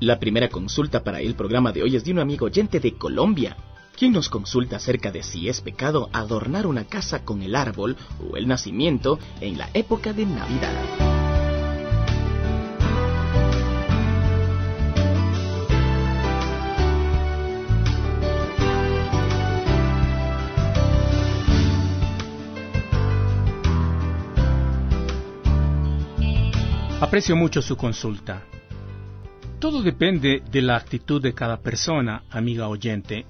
La primera consulta para el programa de hoy es de un amigo oyente de Colombia, quien nos consulta acerca de si es pecado adornar una casa con el árbol o el nacimiento en la época de Navidad. Aprecio mucho su consulta. Todo depende de la actitud de cada persona, amiga oyente.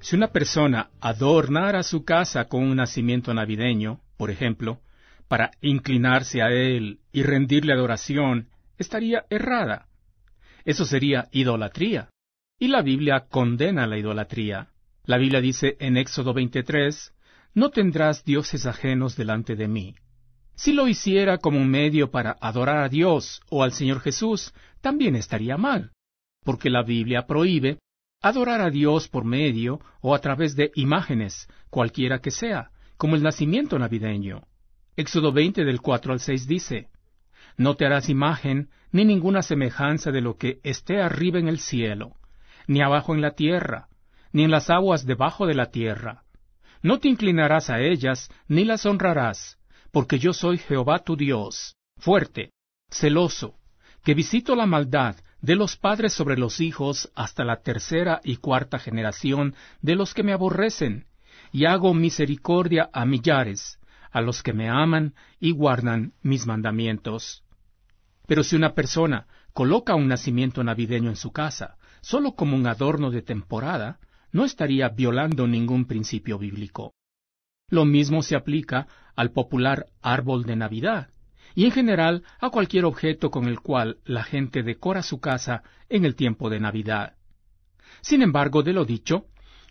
Si una persona adornara su casa con un nacimiento navideño, por ejemplo, para inclinarse a él y rendirle adoración, estaría errada. Eso sería idolatría. Y la Biblia condena la idolatría. La Biblia dice en Éxodo 23, No tendrás dioses ajenos delante de mí. Si lo hiciera como un medio para adorar a Dios o al Señor Jesús, también estaría mal, porque la Biblia prohíbe adorar a Dios por medio o a través de imágenes, cualquiera que sea, como el nacimiento navideño. Éxodo 20 del 4 al 6 dice, No te harás imagen ni ninguna semejanza de lo que esté arriba en el cielo, ni abajo en la tierra, ni en las aguas debajo de la tierra. No te inclinarás a ellas, ni las honrarás, porque yo soy Jehová tu Dios, fuerte, celoso, que visito la maldad de los padres sobre los hijos hasta la tercera y cuarta generación de los que me aborrecen, y hago misericordia a millares, a los que me aman y guardan mis mandamientos. Pero si una persona coloca un nacimiento navideño en su casa, solo como un adorno de temporada, no estaría violando ningún principio bíblico. Lo mismo se aplica al popular árbol de Navidad y en general a cualquier objeto con el cual la gente decora su casa en el tiempo de Navidad. Sin embargo, de lo dicho,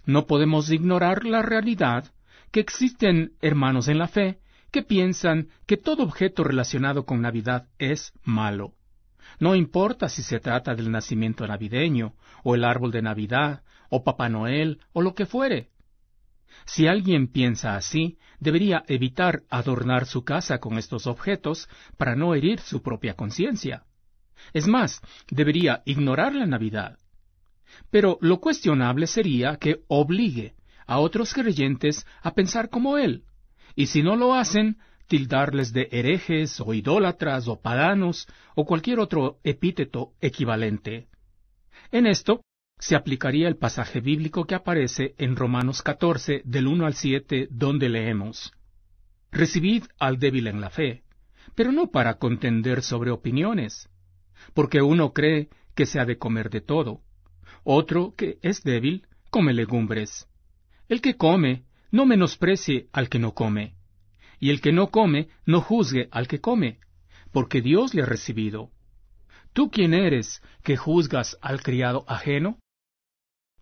no podemos ignorar la realidad que existen hermanos en la fe que piensan que todo objeto relacionado con Navidad es malo. No importa si se trata del nacimiento navideño, o el árbol de Navidad, o Papá Noel, o lo que fuere. Si alguien piensa así, debería evitar adornar su casa con estos objetos para no herir su propia conciencia. Es más, debería ignorar la Navidad. Pero lo cuestionable sería que obligue a otros creyentes a pensar como él, y si no lo hacen, tildarles de herejes o idólatras o paganos o cualquier otro epíteto equivalente. En esto, se aplicaría el pasaje bíblico que aparece en Romanos 14 del 1 al 7 donde leemos, Recibid al débil en la fe, pero no para contender sobre opiniones, porque uno cree que se ha de comer de todo, otro que es débil come legumbres. El que come, no menosprecie al que no come, y el que no come, no juzgue al que come, porque Dios le ha recibido. ¿Tú quién eres que juzgas al criado ajeno?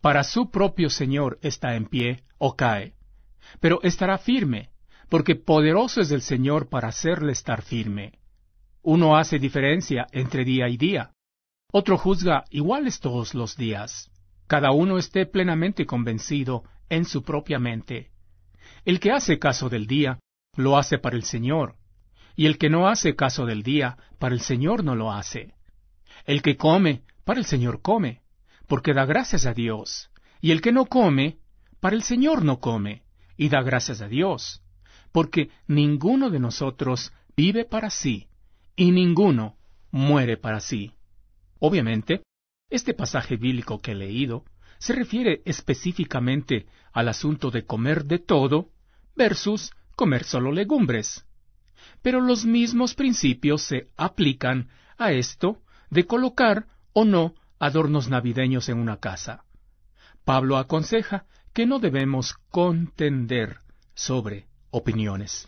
Para su propio Señor está en pie o cae, pero estará firme, porque poderoso es el Señor para hacerle estar firme. Uno hace diferencia entre día y día. Otro juzga iguales todos los días. Cada uno esté plenamente convencido en su propia mente. El que hace caso del día, lo hace para el Señor, y el que no hace caso del día, para el Señor no lo hace. El que come, para el Señor come, porque da gracias a Dios. Y el que no come, para el Señor no come, y da gracias a Dios, porque ninguno de nosotros vive para sí, y ninguno muere para sí. Obviamente, este pasaje bíblico que he leído se refiere específicamente al asunto de comer de todo versus comer solo legumbres. Pero los mismos principios se aplican a esto de colocar o no adornos navideños en una casa. Pablo aconseja que no debemos contender sobre opiniones.